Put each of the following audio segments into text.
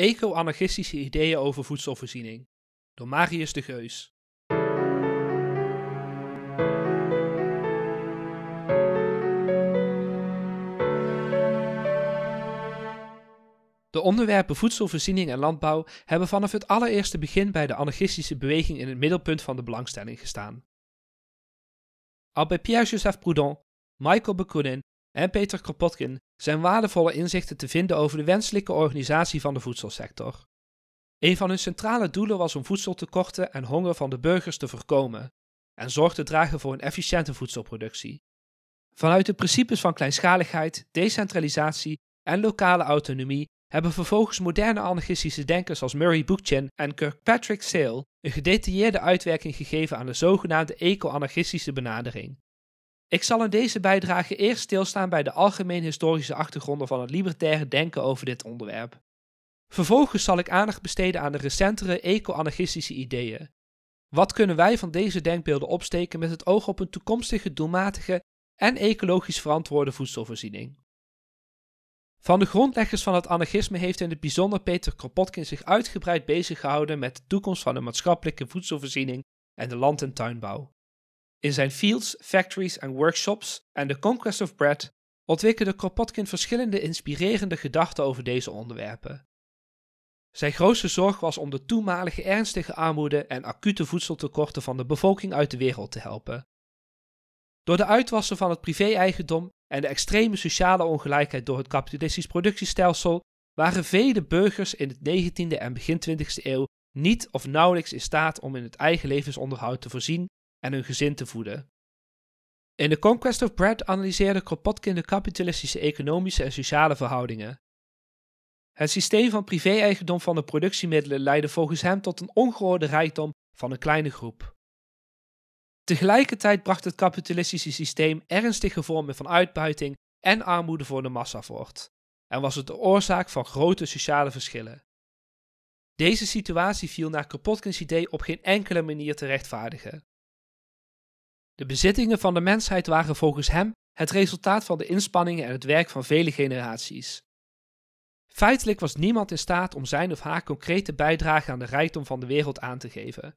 Eco-anarchistische ideeën over voedselvoorziening door Marius de Geus. De onderwerpen voedselvoorziening en landbouw hebben vanaf het allereerste begin bij de anarchistische beweging in het middelpunt van de belangstelling gestaan. Al bij Pierre-Joseph Proudhon, Michael Bakunin en Peter Kropotkin zijn waardevolle inzichten te vinden over de wenselijke organisatie van de voedselsector. Een van hun centrale doelen was om voedseltekorten en honger van de burgers te voorkomen en zorg te dragen voor een efficiënte voedselproductie. Vanuit de principes van kleinschaligheid, decentralisatie en lokale autonomie hebben vervolgens moderne anarchistische denkers als Murray Bookchin en Kirkpatrick Sale een gedetailleerde uitwerking gegeven aan de zogenaamde eco-anarchistische benadering. Ik zal in deze bijdrage eerst stilstaan bij de algemeen historische achtergronden van het libertaire denken over dit onderwerp. Vervolgens zal ik aandacht besteden aan de recentere eco-anarchistische ideeën. Wat kunnen wij van deze denkbeelden opsteken met het oog op een toekomstige doelmatige en ecologisch verantwoorde voedselvoorziening? Van de grondleggers van het anarchisme heeft in het bijzonder Peter Kropotkin zich uitgebreid bezig gehouden met de toekomst van de maatschappelijke voedselvoorziening en de land- en tuinbouw. In zijn fields, factories en workshops en The Conquest of Bread ontwikkelde Kropotkin verschillende inspirerende gedachten over deze onderwerpen. Zijn grootste zorg was om de toenmalige ernstige armoede en acute voedseltekorten van de bevolking uit de wereld te helpen. Door de uitwassen van het privé-eigendom en de extreme sociale ongelijkheid door het kapitalistisch productiestelsel waren vele burgers in het 19e en begin 20e eeuw niet of nauwelijks in staat om in het eigen levensonderhoud te voorzien en hun gezin te voeden. In The Conquest of Bread analyseerde Kropotkin de kapitalistische economische en sociale verhoudingen. Het systeem van privé-eigendom van de productiemiddelen leidde volgens hem tot een ongehoorde rijkdom van een kleine groep. Tegelijkertijd bracht het kapitalistische systeem ernstige vormen van uitbuiting en armoede voor de massa voort en was het de oorzaak van grote sociale verschillen. Deze situatie viel naar Kropotkin's idee op geen enkele manier te rechtvaardigen. De bezittingen van de mensheid waren volgens hem het resultaat van de inspanningen en het werk van vele generaties. Feitelijk was niemand in staat om zijn of haar concrete bijdrage aan de rijkdom van de wereld aan te geven.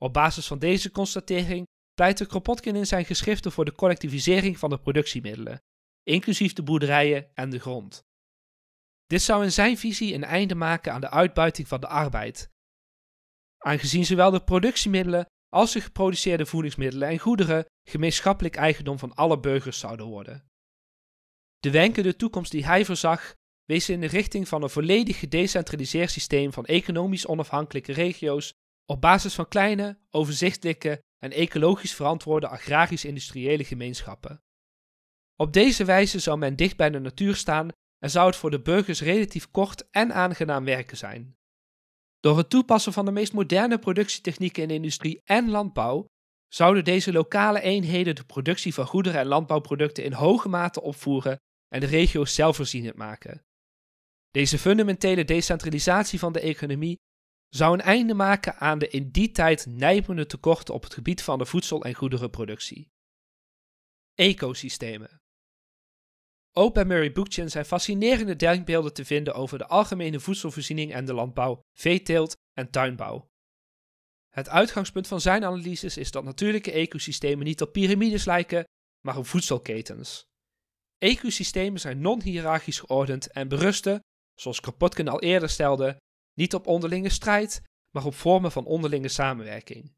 Op basis van deze constatering pleitte Kropotkin in zijn geschriften voor de collectivisering van de productiemiddelen, inclusief de boerderijen en de grond. Dit zou in zijn visie een einde maken aan de uitbuiting van de arbeid. Aangezien zowel de productiemiddelen als de geproduceerde voedingsmiddelen en goederen gemeenschappelijk eigendom van alle burgers zouden worden. De wenkende toekomst die hij voorzag wees in de richting van een volledig gedecentraliseerd systeem van economisch onafhankelijke regio's op basis van kleine, overzichtelijke en ecologisch verantwoorde agrarisch-industriële gemeenschappen. Op deze wijze zou men dicht bij de natuur staan en zou het voor de burgers relatief kort en aangenaam werken zijn. Door het toepassen van de meest moderne productietechnieken in industrie en landbouw zouden deze lokale eenheden de productie van goederen en landbouwproducten in hoge mate opvoeren en de regio's zelfvoorzienend maken. Deze fundamentele decentralisatie van de economie zou een einde maken aan de in die tijd nijpende tekorten op het gebied van de voedsel- en goederenproductie. Ecosystemen. Ook bij Murray Bookchin zijn fascinerende denkbeelden te vinden over de algemene voedselvoorziening en de landbouw, veeteelt en tuinbouw. Het uitgangspunt van zijn analyses is dat natuurlijke ecosystemen niet op piramides lijken, maar op voedselketens. Ecosystemen zijn non-hierarchisch geordend en berusten, zoals Kropotkin al eerder stelde, niet op onderlinge strijd, maar op vormen van onderlinge samenwerking.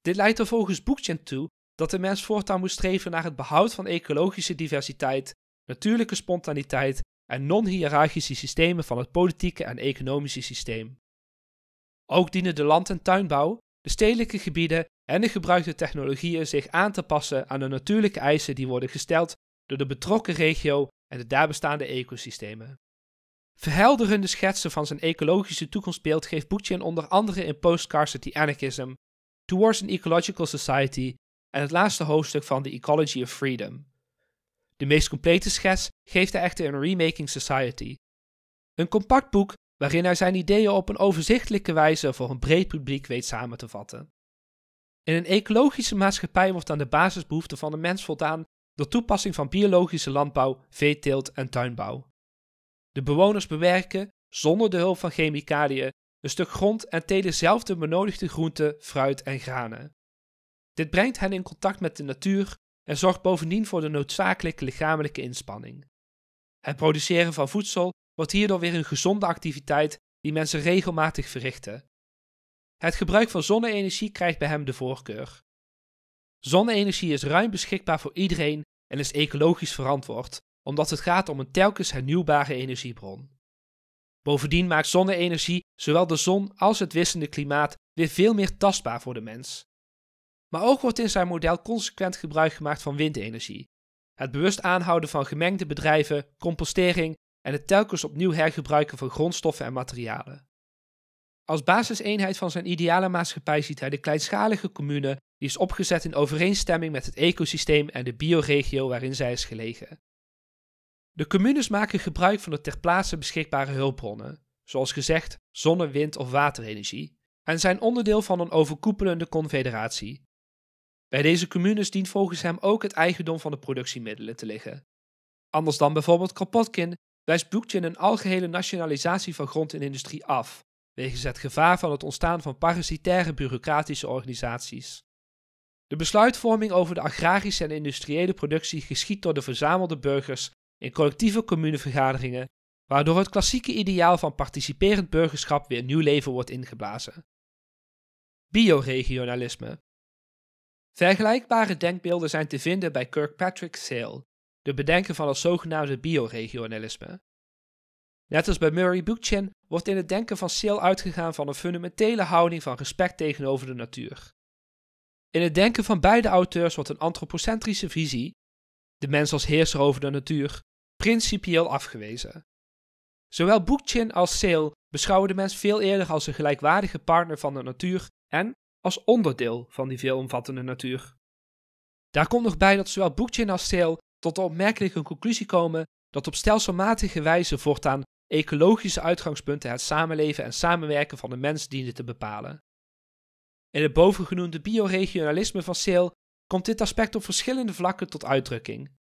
Dit leidt er volgens Bookchin toe dat de mens voortaan moet streven naar het behoud van ecologische diversiteit natuurlijke spontaniteit en non hierarchische systemen van het politieke en economische systeem. Ook dienen de land- en tuinbouw, de stedelijke gebieden en de gebruikte technologieën zich aan te passen aan de natuurlijke eisen die worden gesteld door de betrokken regio en de daarbestaande ecosystemen. Verhelderende schetsen van zijn ecologische toekomstbeeld geeft Boetjen onder andere in Post carcity Anarchism, Towards an Ecological Society en het laatste hoofdstuk van The Ecology of Freedom. De meest complete schets geeft hij echter in Remaking Society. Een compact boek waarin hij zijn ideeën op een overzichtelijke wijze voor een breed publiek weet samen te vatten. In een ecologische maatschappij wordt aan de basisbehoeften van de mens voldaan door toepassing van biologische landbouw, veeteelt en tuinbouw. De bewoners bewerken, zonder de hulp van chemicaliën, een stuk grond en telen zelf de benodigde groenten, fruit en granen. Dit brengt hen in contact met de natuur, en zorgt bovendien voor de noodzakelijke lichamelijke inspanning. Het produceren van voedsel wordt hierdoor weer een gezonde activiteit die mensen regelmatig verrichten. Het gebruik van zonne-energie krijgt bij hem de voorkeur. Zonne-energie is ruim beschikbaar voor iedereen en is ecologisch verantwoord, omdat het gaat om een telkens hernieuwbare energiebron. Bovendien maakt zonne-energie zowel de zon als het wissende klimaat weer veel meer tastbaar voor de mens. Maar ook wordt in zijn model consequent gebruik gemaakt van windenergie. Het bewust aanhouden van gemengde bedrijven, compostering en het telkens opnieuw hergebruiken van grondstoffen en materialen. Als basiseenheid van zijn ideale maatschappij ziet hij de kleinschalige commune die is opgezet in overeenstemming met het ecosysteem en de bioregio waarin zij is gelegen. De communes maken gebruik van de ter plaatse beschikbare hulpbronnen, zoals gezegd zonne, wind of waterenergie, en zijn onderdeel van een overkoepelende confederatie, bij deze communes dient volgens hem ook het eigendom van de productiemiddelen te liggen. Anders dan bijvoorbeeld Kropotkin wijst Boekje een algehele nationalisatie van grond en industrie af, wegens het gevaar van het ontstaan van parasitaire bureaucratische organisaties. De besluitvorming over de agrarische en industriële productie geschiet door de verzamelde burgers in collectieve communevergaderingen, waardoor het klassieke ideaal van participerend burgerschap weer nieuw leven wordt ingeblazen. Bioregionalisme Vergelijkbare denkbeelden zijn te vinden bij Kirkpatrick Sale, de bedenker van het zogenaamde bioregionalisme. Net als bij Murray Bookchin wordt in het denken van Sale uitgegaan van een fundamentele houding van respect tegenover de natuur. In het denken van beide auteurs wordt een antropocentrische visie, de mens als heerser over de natuur, principieel afgewezen. Zowel Bookchin als Sale beschouwen de mens veel eerder als een gelijkwaardige partner van de natuur en, als onderdeel van die veelomvattende natuur. Daar komt nog bij dat zowel Boekchin als Sale tot de opmerkelijke conclusie komen dat op stelselmatige wijze voortaan ecologische uitgangspunten het samenleven en samenwerken van de mens dienen te bepalen. In het bovengenoemde bioregionalisme van Sale komt dit aspect op verschillende vlakken tot uitdrukking.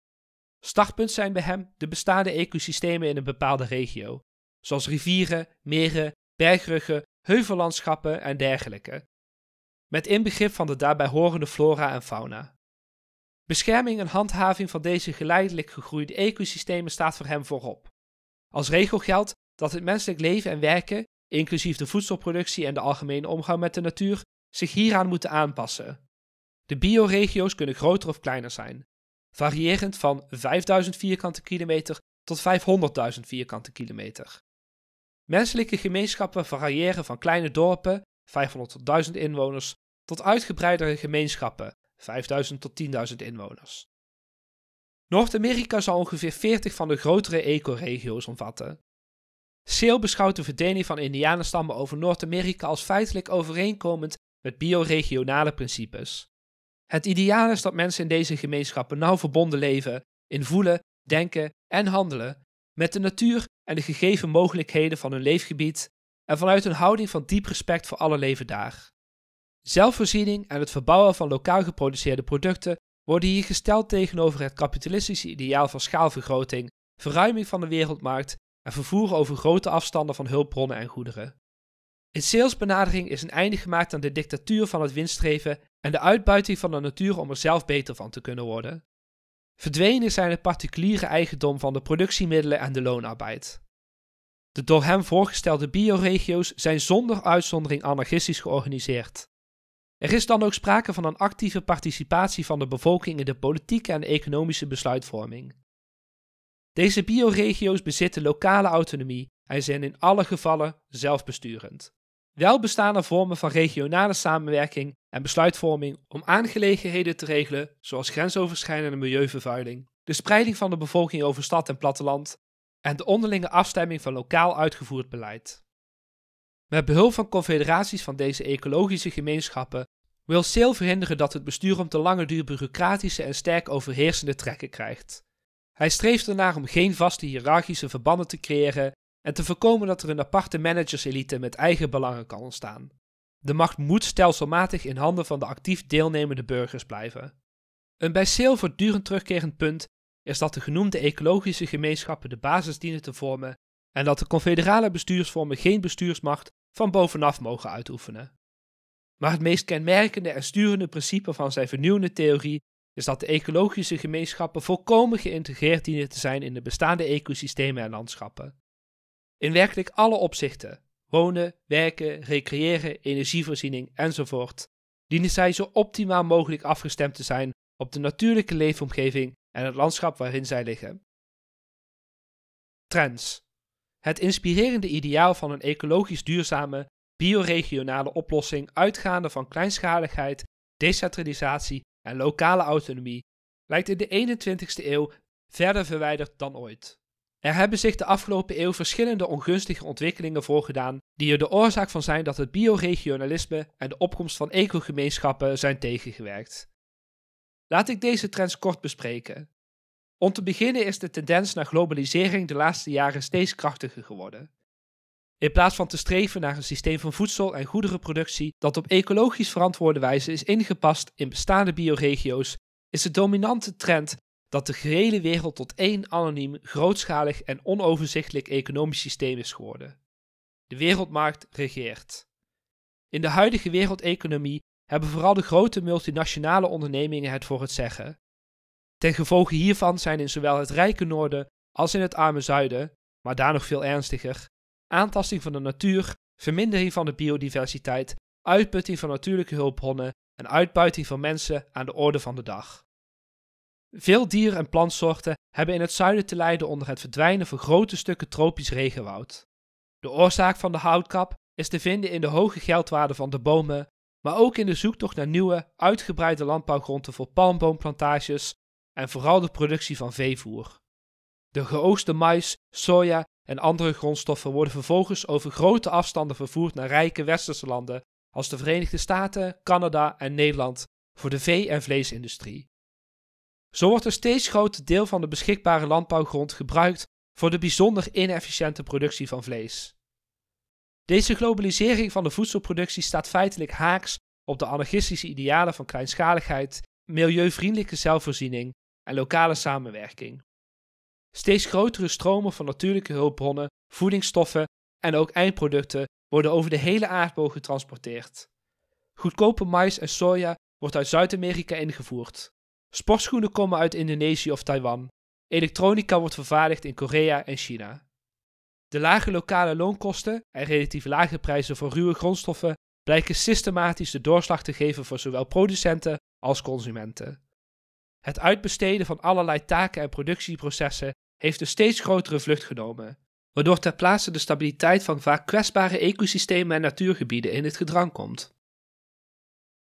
Startpunt zijn bij hem de bestaande ecosystemen in een bepaalde regio, zoals rivieren, meren, bergruggen, heuvellandschappen en dergelijke, met inbegrip van de daarbij horende flora en fauna. Bescherming en handhaving van deze geleidelijk gegroeide ecosystemen staat voor hem voorop. Als regel geldt dat het menselijk leven en werken, inclusief de voedselproductie en de algemene omgang met de natuur, zich hieraan moeten aanpassen. De bioregio's kunnen groter of kleiner zijn, variërend van 5000 vierkante kilometer tot 500.000 vierkante kilometer. Menselijke gemeenschappen variëren van kleine dorpen, 500 tot 1000 inwoners, tot uitgebreidere gemeenschappen, 5000 tot 10.000 inwoners. Noord-Amerika zal ongeveer 40 van de grotere ecoregio's omvatten. Seel beschouwt de verdeling van indianenstammen over Noord-Amerika als feitelijk overeenkomend met bioregionale principes. Het ideaal is dat mensen in deze gemeenschappen nauw verbonden leven in voelen, denken en handelen met de natuur en de gegeven mogelijkheden van hun leefgebied en vanuit een houding van diep respect voor alle leven daar. Zelfvoorziening en het verbouwen van lokaal geproduceerde producten worden hier gesteld tegenover het kapitalistische ideaal van schaalvergroting, verruiming van de wereldmarkt en vervoer over grote afstanden van hulpbronnen en goederen. In salesbenadering is een einde gemaakt aan de dictatuur van het winststreven en de uitbuiting van de natuur om er zelf beter van te kunnen worden. Verdwenen zijn het particuliere eigendom van de productiemiddelen en de loonarbeid. De door hem voorgestelde bioregio's zijn zonder uitzondering anarchistisch georganiseerd. Er is dan ook sprake van een actieve participatie van de bevolking in de politieke en economische besluitvorming. Deze bioregio's bezitten lokale autonomie en zijn in alle gevallen zelfbesturend. Wel bestaan er vormen van regionale samenwerking en besluitvorming om aangelegenheden te regelen, zoals grensoverschrijdende milieuvervuiling, de spreiding van de bevolking over stad en platteland en de onderlinge afstemming van lokaal uitgevoerd beleid. Met behulp van confederaties van deze ecologische gemeenschappen wil Sale verhinderen dat het bestuur om te lange duur bureaucratische en sterk overheersende trekken krijgt. Hij streeft ernaar om geen vaste hiërarchische verbanden te creëren en te voorkomen dat er een aparte managerselite met eigen belangen kan ontstaan. De macht moet stelselmatig in handen van de actief deelnemende burgers blijven. Een bij Sale voortdurend terugkerend punt is dat de genoemde ecologische gemeenschappen de basis dienen te vormen en dat de confederale bestuursvormen geen bestuursmacht van bovenaf mogen uitoefenen. Maar het meest kenmerkende en sturende principe van zijn vernieuwende theorie is dat de ecologische gemeenschappen volkomen geïntegreerd dienen te zijn in de bestaande ecosystemen en landschappen. In werkelijk alle opzichten, wonen, werken, recreëren, energievoorziening enzovoort, dienen zij zo optimaal mogelijk afgestemd te zijn op de natuurlijke leefomgeving en het landschap waarin zij liggen. Trends het inspirerende ideaal van een ecologisch duurzame, bioregionale oplossing uitgaande van kleinschaligheid, decentralisatie en lokale autonomie lijkt in de 21ste eeuw verder verwijderd dan ooit. Er hebben zich de afgelopen eeuw verschillende ongunstige ontwikkelingen voorgedaan die er de oorzaak van zijn dat het bioregionalisme en de opkomst van ecogemeenschappen zijn tegengewerkt. Laat ik deze trends kort bespreken. Om te beginnen is de tendens naar globalisering de laatste jaren steeds krachtiger geworden. In plaats van te streven naar een systeem van voedsel- en goederenproductie dat op ecologisch verantwoorde wijze is ingepast in bestaande bioregio's, is de dominante trend dat de gehele wereld tot één anoniem, grootschalig en onoverzichtelijk economisch systeem is geworden. De wereldmarkt regeert. In de huidige wereldeconomie hebben vooral de grote multinationale ondernemingen het voor het zeggen, Ten gevolge hiervan zijn in zowel het rijke noorden als in het arme zuiden, maar daar nog veel ernstiger, aantasting van de natuur, vermindering van de biodiversiteit, uitputting van natuurlijke hulpbronnen en uitbuiting van mensen aan de orde van de dag. Veel dier- en plantsoorten hebben in het zuiden te lijden onder het verdwijnen van grote stukken tropisch regenwoud. De oorzaak van de houtkap is te vinden in de hoge geldwaarde van de bomen, maar ook in de zoektocht naar nieuwe, uitgebreide landbouwgronden voor palmboomplantages, en vooral de productie van veevoer. De geoogste mais, soja en andere grondstoffen worden vervolgens over grote afstanden vervoerd naar rijke westerse landen als de Verenigde Staten, Canada en Nederland voor de vee- en vleesindustrie. Zo wordt een steeds groter deel van de beschikbare landbouwgrond gebruikt voor de bijzonder inefficiënte productie van vlees. Deze globalisering van de voedselproductie staat feitelijk haaks op de anarchistische idealen van kleinschaligheid, milieuvriendelijke zelfvoorziening en lokale samenwerking. Steeds grotere stromen van natuurlijke hulpbronnen, voedingsstoffen en ook eindproducten worden over de hele aardbol getransporteerd. Goedkope mais en soja wordt uit Zuid-Amerika ingevoerd. Sportschoenen komen uit Indonesië of Taiwan. Elektronica wordt vervaardigd in Korea en China. De lage lokale loonkosten en relatief lage prijzen voor ruwe grondstoffen blijken systematisch de doorslag te geven voor zowel producenten als consumenten. Het uitbesteden van allerlei taken en productieprocessen heeft een steeds grotere vlucht genomen, waardoor ter plaatse de stabiliteit van vaak kwetsbare ecosystemen en natuurgebieden in het gedrang komt.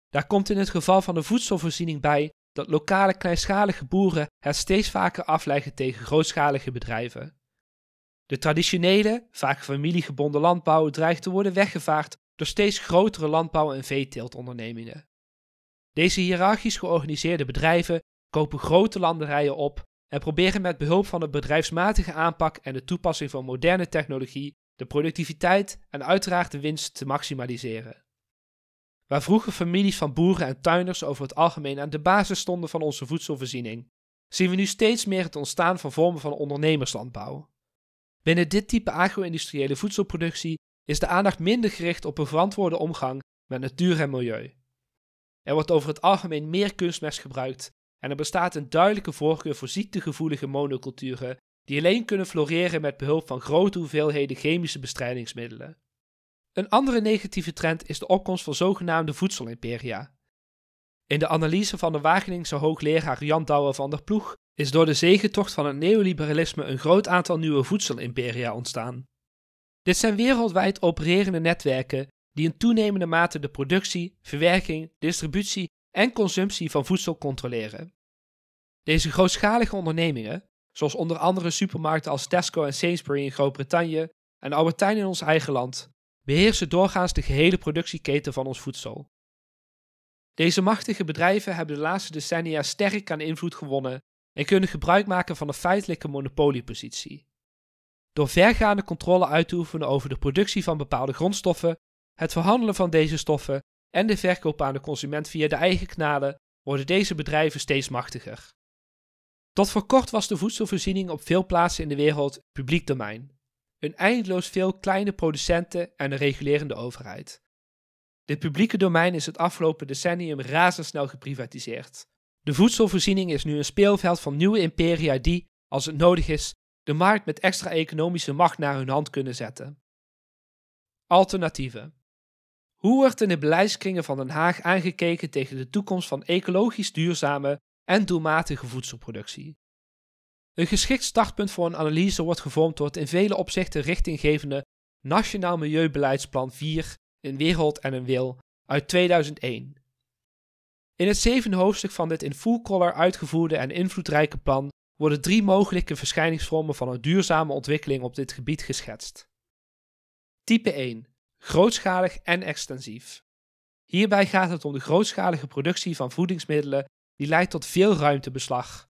Daar komt in het geval van de voedselvoorziening bij dat lokale kleinschalige boeren het steeds vaker afleggen tegen grootschalige bedrijven. De traditionele, vaak familiegebonden landbouw dreigt te worden weggevaard door steeds grotere landbouw- en veeteeltondernemingen. Deze hiërarchisch georganiseerde bedrijven kopen grote landerijen op en proberen met behulp van een bedrijfsmatige aanpak en de toepassing van moderne technologie de productiviteit en uiteraard de winst te maximaliseren. Waar vroeger families van boeren en tuinders over het algemeen aan de basis stonden van onze voedselvoorziening, zien we nu steeds meer het ontstaan van vormen van ondernemerslandbouw. Binnen dit type agro-industriële voedselproductie is de aandacht minder gericht op een verantwoorde omgang met natuur en milieu. Er wordt over het algemeen meer kunstmest gebruikt en er bestaat een duidelijke voorkeur voor ziektegevoelige monoculturen die alleen kunnen floreren met behulp van grote hoeveelheden chemische bestrijdingsmiddelen. Een andere negatieve trend is de opkomst van zogenaamde voedselimperia. In de analyse van de Wageningse hoogleraar Jan Douwer van der Ploeg is door de zegentocht van het neoliberalisme een groot aantal nieuwe voedselimperia ontstaan. Dit zijn wereldwijd opererende netwerken die in toenemende mate de productie, verwerking, distributie en consumptie van voedsel controleren. Deze grootschalige ondernemingen, zoals onder andere supermarkten als Tesco en Sainsbury in Groot-Brittannië en Albertijn in ons eigen land, beheersen doorgaans de gehele productieketen van ons voedsel. Deze machtige bedrijven hebben de laatste decennia sterk aan invloed gewonnen en kunnen gebruik maken van een feitelijke monopoliepositie. Door vergaande controle uit te oefenen over de productie van bepaalde grondstoffen, het verhandelen van deze stoffen en de verkoop aan de consument via de eigen kanalen worden deze bedrijven steeds machtiger. Tot voor kort was de voedselvoorziening op veel plaatsen in de wereld publiek domein. Een eindeloos veel kleine producenten en een regulerende overheid. Dit publieke domein is het afgelopen decennium razendsnel geprivatiseerd. De voedselvoorziening is nu een speelveld van nieuwe imperia die, als het nodig is, de markt met extra economische macht naar hun hand kunnen zetten. Alternatieven. Hoe wordt in de beleidskringen van Den Haag aangekeken tegen de toekomst van ecologisch duurzame en doelmatige voedselproductie? Een geschikt startpunt voor een analyse wordt gevormd door het in vele opzichten richtinggevende Nationaal Milieubeleidsplan 4, Een Wereld en een Wil uit 2001. In het zevende hoofdstuk van dit in full color uitgevoerde en invloedrijke plan worden drie mogelijke verschijningsvormen van een duurzame ontwikkeling op dit gebied geschetst. Type 1 grootschalig en extensief. Hierbij gaat het om de grootschalige productie van voedingsmiddelen die leidt tot veel ruimtebeslag.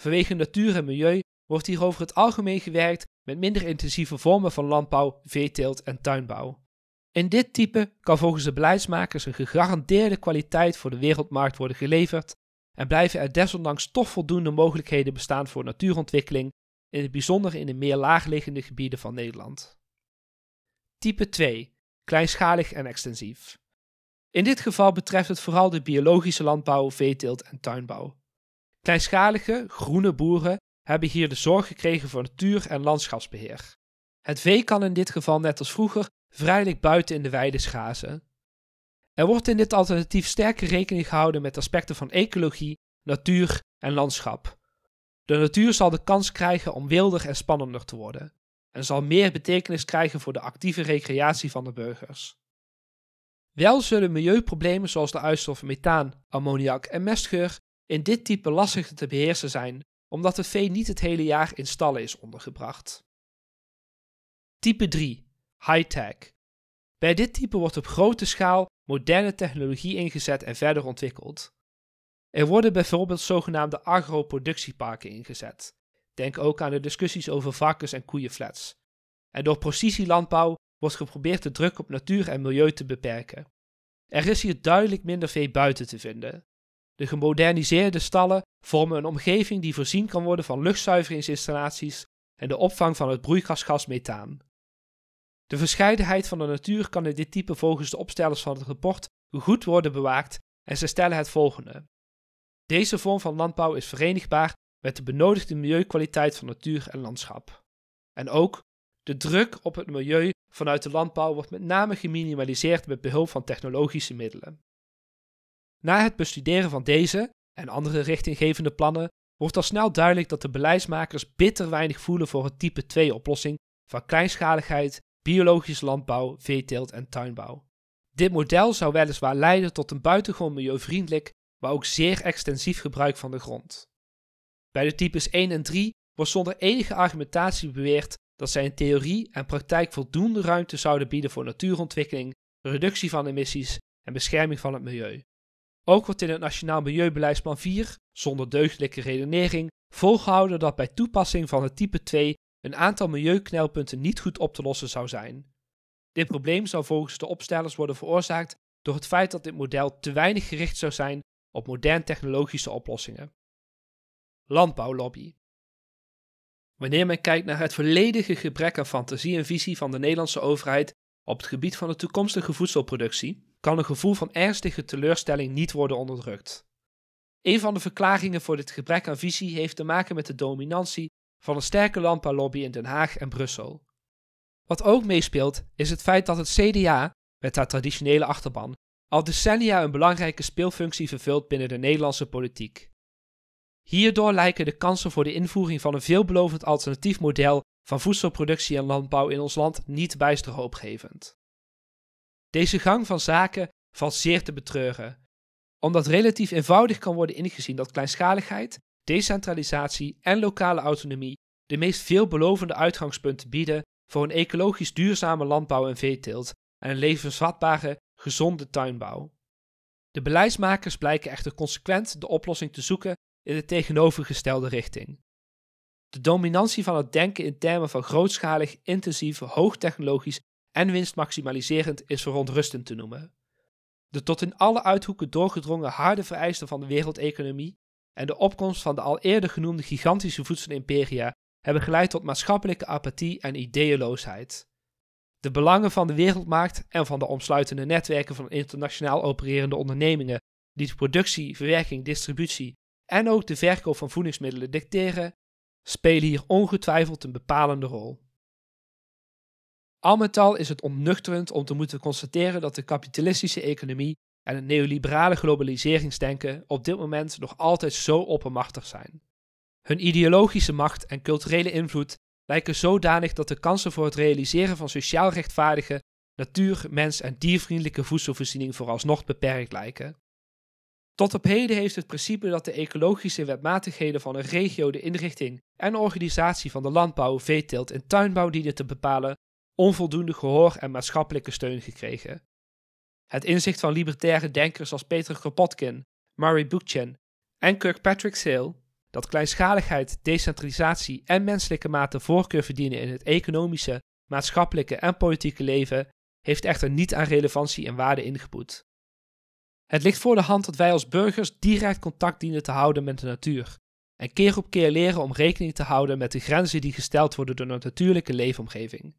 Vanwege natuur en milieu wordt hier over het algemeen gewerkt met minder intensieve vormen van landbouw, veeteelt en tuinbouw. In dit type kan volgens de beleidsmakers een gegarandeerde kwaliteit voor de wereldmarkt worden geleverd en blijven er desondanks toch voldoende mogelijkheden bestaan voor natuurontwikkeling, in het bijzonder in de meer laagliggende gebieden van Nederland. Type 2 kleinschalig en extensief. In dit geval betreft het vooral de biologische landbouw, veeteelt en tuinbouw. Kleinschalige, groene boeren hebben hier de zorg gekregen voor natuur- en landschapsbeheer. Het vee kan in dit geval net als vroeger vrijelijk buiten in de weide schazen. Er wordt in dit alternatief sterke rekening gehouden met aspecten van ecologie, natuur en landschap. De natuur zal de kans krijgen om wilder en spannender te worden en zal meer betekenis krijgen voor de actieve recreatie van de burgers. Wel zullen milieuproblemen zoals de van methaan, ammoniak en mestgeur in dit type lastig te beheersen zijn, omdat het vee niet het hele jaar in stallen is ondergebracht. Type 3 High-tech. Bij dit type wordt op grote schaal moderne technologie ingezet en verder ontwikkeld. Er worden bijvoorbeeld zogenaamde agroproductieparken ingezet, Denk ook aan de discussies over varkens- en koeienflats. En door precisielandbouw wordt geprobeerd de druk op natuur en milieu te beperken. Er is hier duidelijk minder vee buiten te vinden. De gemoderniseerde stallen vormen een omgeving die voorzien kan worden van luchtzuiveringsinstallaties en de opvang van het broeikasgas methaan. De verscheidenheid van de natuur kan in dit type volgens de opstellers van het rapport goed worden bewaakt en ze stellen het volgende. Deze vorm van landbouw is verenigbaar met de benodigde milieukwaliteit van natuur en landschap. En ook de druk op het milieu vanuit de landbouw wordt met name geminimaliseerd met behulp van technologische middelen. Na het bestuderen van deze en andere richtinggevende plannen wordt al snel duidelijk dat de beleidsmakers bitter weinig voelen voor het type 2 oplossing van kleinschaligheid, biologische landbouw, veeteelt en tuinbouw. Dit model zou weliswaar leiden tot een buitengewoon milieuvriendelijk, maar ook zeer extensief gebruik van de grond. Bij de types 1 en 3 wordt zonder enige argumentatie beweerd dat zij in theorie en praktijk voldoende ruimte zouden bieden voor natuurontwikkeling, reductie van emissies en bescherming van het milieu. Ook wordt in het Nationaal Milieubeleidsplan 4, zonder deugdelijke redenering, volgehouden dat bij toepassing van het type 2 een aantal milieuknelpunten niet goed op te lossen zou zijn. Dit probleem zou volgens de opstellers worden veroorzaakt door het feit dat dit model te weinig gericht zou zijn op modern technologische oplossingen landbouwlobby. Wanneer men kijkt naar het volledige gebrek aan fantasie en visie van de Nederlandse overheid op het gebied van de toekomstige voedselproductie, kan een gevoel van ernstige teleurstelling niet worden onderdrukt. Een van de verklaringen voor dit gebrek aan visie heeft te maken met de dominantie van een sterke landbouwlobby in Den Haag en Brussel. Wat ook meespeelt is het feit dat het CDA, met haar traditionele achterban, al decennia een belangrijke speelfunctie vervult binnen de Nederlandse politiek. Hierdoor lijken de kansen voor de invoering van een veelbelovend alternatief model van voedselproductie en landbouw in ons land niet bijster hoopgevend. Deze gang van zaken valt zeer te betreuren, omdat relatief eenvoudig kan worden ingezien dat kleinschaligheid, decentralisatie en lokale autonomie de meest veelbelovende uitgangspunten bieden voor een ecologisch duurzame landbouw en veeteelt en een levensvatbare, gezonde tuinbouw. De beleidsmakers blijken echter consequent de oplossing te zoeken in de tegenovergestelde richting. De dominantie van het denken in termen van grootschalig, intensief, hoogtechnologisch en winstmaximaliserend is verontrustend te noemen. De tot in alle uithoeken doorgedrongen harde vereisten van de wereldeconomie en de opkomst van de al eerder genoemde gigantische voedselimperia hebben geleid tot maatschappelijke apathie en ideeloosheid. De belangen van de wereldmarkt en van de omsluitende netwerken van internationaal opererende ondernemingen die de productie, verwerking, distributie en ook de verkoop van voedingsmiddelen dicteren, spelen hier ongetwijfeld een bepalende rol. Al met al is het ontnuchterend om te moeten constateren dat de kapitalistische economie en het neoliberale globaliseringsdenken op dit moment nog altijd zo oppermachtig zijn. Hun ideologische macht en culturele invloed lijken zodanig dat de kansen voor het realiseren van sociaal rechtvaardige, natuur, mens en diervriendelijke voedselvoorziening vooralsnog beperkt lijken. Tot op heden heeft het principe dat de ecologische wetmatigheden van een regio de inrichting en organisatie van de landbouw, veeteelt en tuinbouw dienen te bepalen, onvoldoende gehoor en maatschappelijke steun gekregen. Het inzicht van libertaire denkers als Peter Kropotkin, Murray Bookchin en Kirkpatrick Sale dat kleinschaligheid, decentralisatie en menselijke mate voorkeur verdienen in het economische, maatschappelijke en politieke leven, heeft echter niet aan relevantie en waarde ingeboet. Het ligt voor de hand dat wij als burgers direct contact dienen te houden met de natuur en keer op keer leren om rekening te houden met de grenzen die gesteld worden door de natuurlijke leefomgeving.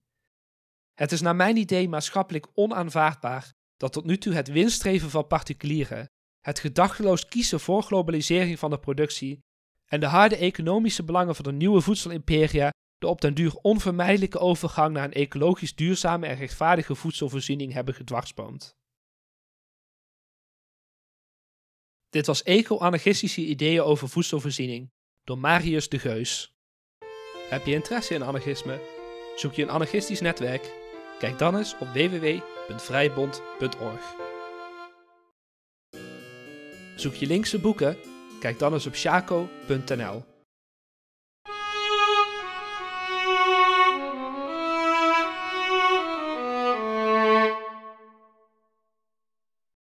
Het is naar mijn idee maatschappelijk onaanvaardbaar dat tot nu toe het winststreven van particulieren, het gedachteloos kiezen voor globalisering van de productie en de harde economische belangen van de nieuwe voedselimperia de op den duur onvermijdelijke overgang naar een ecologisch duurzame en rechtvaardige voedselvoorziening hebben gedwarsboomd. Dit was Eco-anarchistische ideeën over voedselvoorziening door Marius de Geus. Heb je interesse in anarchisme? Zoek je een anarchistisch netwerk? Kijk dan eens op www.vrijbond.org. Zoek je linkse boeken? Kijk dan eens op shaco.nl.